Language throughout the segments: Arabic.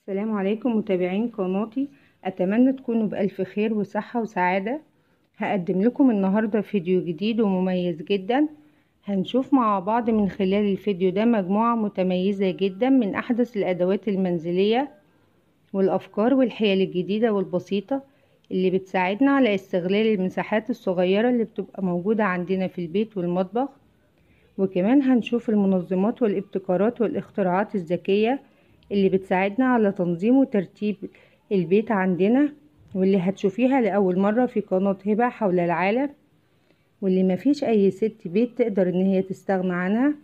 السلام عليكم متابعين قناتي أتمنى تكونوا بألف خير وصحة وسعادة هقدم لكم النهاردة فيديو جديد ومميز جدا هنشوف مع بعض من خلال الفيديو ده مجموعة متميزة جدا من أحدث الأدوات المنزلية والأفكار والحيل الجديدة والبسيطة اللي بتساعدنا على استغلال المساحات الصغيرة اللي بتبقى موجودة عندنا في البيت والمطبخ وكمان هنشوف المنظمات والابتكارات والاختراعات الذكية اللي بتساعدنا على تنظيم وترتيب البيت عندنا واللي هتشوفيها لأول مرة في قناة هبة حول العالم واللي مفيش أي ست بيت تقدر إن هي تستغنى عنها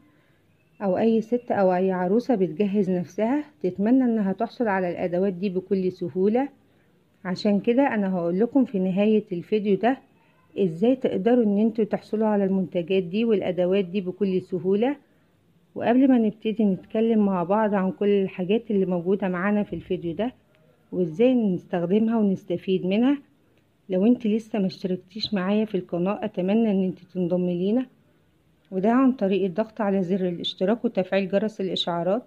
أو أي ست أو أي عروسة بتجهز نفسها تتمنى إنها تحصل على الأدوات دي بكل سهولة عشان كده أنا هقول لكم في نهاية الفيديو ده إزاي تقدروا إن انتوا تحصلوا على المنتجات دي والأدوات دي بكل سهولة وقبل ما نبتدي نتكلم مع بعض عن كل الحاجات اللي موجودة معانا في الفيديو ده وازاي نستخدمها ونستفيد منها لو انت لسه ما اشتركتيش معايا في القناة اتمنى ان انت تنضمي لينا وده عن طريق الضغط على زر الاشتراك وتفعيل جرس الاشعارات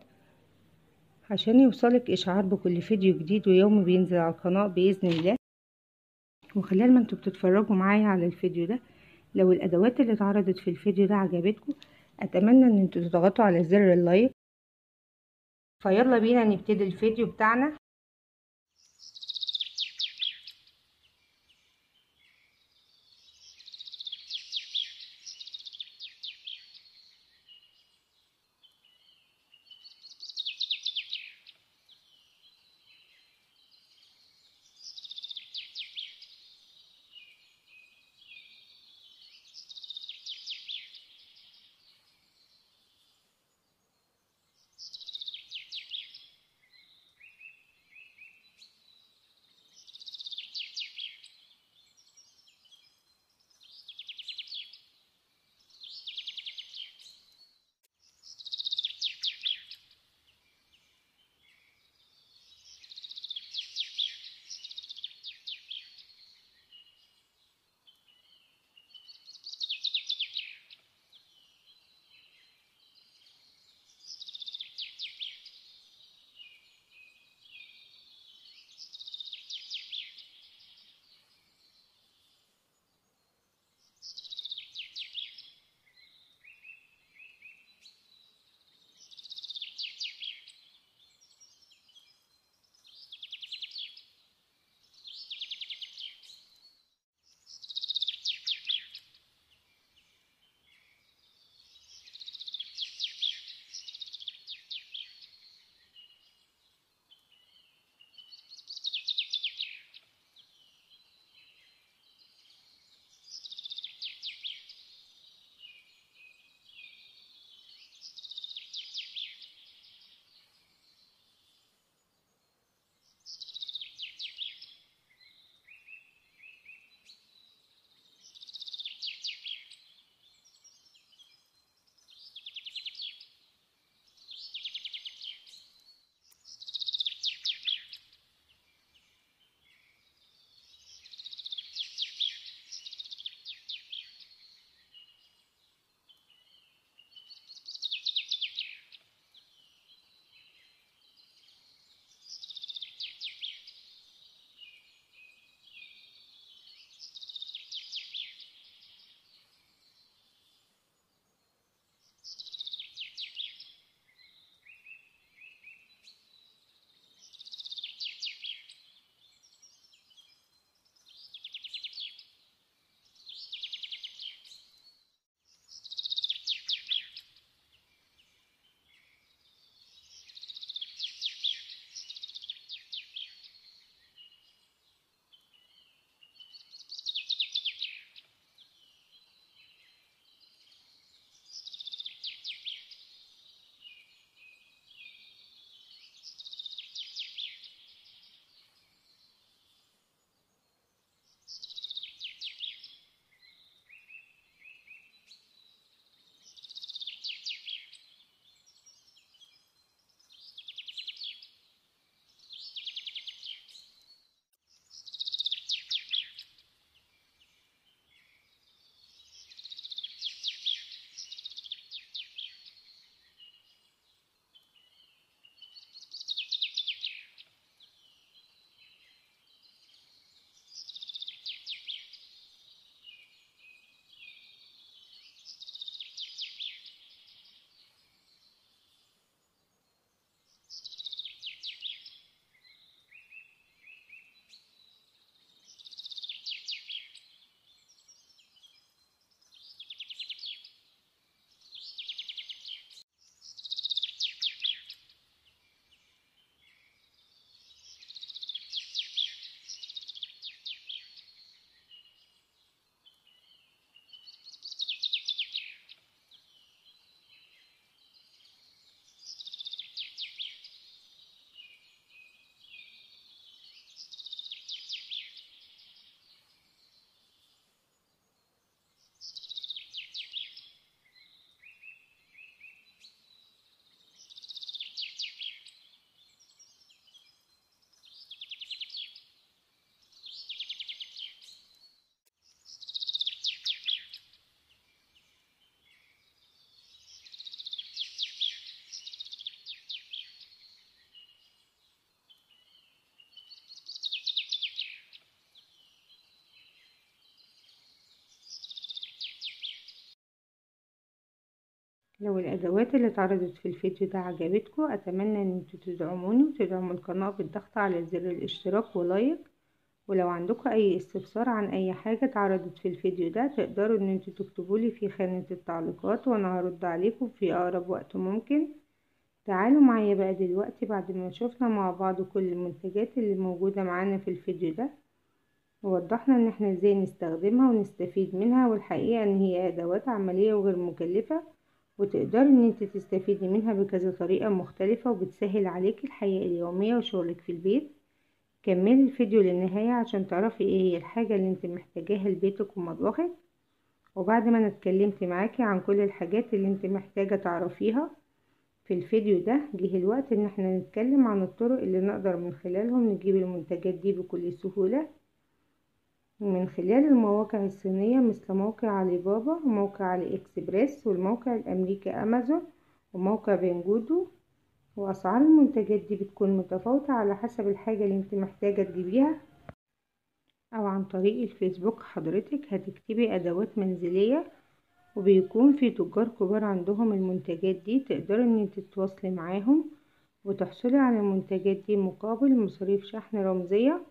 عشان يوصلك اشعار بكل فيديو جديد ويوم بينزل على القناة باذن الله وخلال ما انتوا بتتفرجوا معايا على الفيديو ده لو الادوات اللي اتعرضت في الفيديو ده عجبتكم اتمنى ان انتوا تضغطوا على زر اللايك فيلا بينا نبتدي الفيديو بتاعنا لو الأدوات اللي اتعرضت في الفيديو ده عجبتكم أتمنى أن انتوا تدعموني وتدعموا القناة بالضغط على زر الاشتراك ولايك ولو عندكم أي استفسار عن أي حاجة اتعرضت في الفيديو ده تقدروا أن انتوا تكتبولي في خانة التعليقات وأنا هرد عليكم في أقرب وقت ممكن تعالوا معايا بقى دلوقتي بعد ما شوفنا مع بعض كل المنتجات اللي موجودة معانا في الفيديو ده ووضحنا ان احنا ازاي نستخدمها ونستفيد منها والحقيقة ان هي ادوات عملية وغير مكلفة وتقدري ان انت تستفيدي منها بكذا طريقة مختلفة وبتسهل عليك الحياة اليومية وشغلك في البيت كملي الفيديو للنهاية عشان تعرفي ايه هي الحاجة اللي انت محتاجاها لبيتك ومطبخك وبعد ما انا اتكلمت معاكي عن كل الحاجات اللي انت محتاجة تعرفيها في الفيديو ده جه الوقت ان احنا نتكلم عن الطرق اللي نقدر من خلالهم نجيب المنتجات دي بكل سهولة من خلال المواقع الصينية مثل موقع علي بابا وموقع علي اكسبريس والموقع الامريكي امازون وموقع بينجودو واسعار المنتجات دي بتكون متفاوتة على حسب الحاجة اللي انت محتاجة تجيبيها او عن طريق الفيسبوك حضرتك هتكتبي ادوات منزلية وبيكون في تجار كبار عندهم المنتجات دي تقدري ان انت تتواصلي معاهم وتحصلي على المنتجات دي مقابل مصاريف شحن رمزية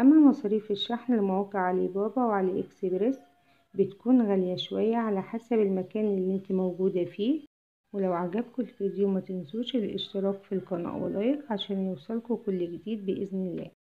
أما مصاريف الشحن لمواقع علي بابا وعلي إكسبريس بتكون غالية شوية على حسب المكان اللي انت موجودة فيه ولو عجبكم الفيديو ما تنسوش الاشتراك في القناة ولايك عشان يوصلكم كل جديد بإذن الله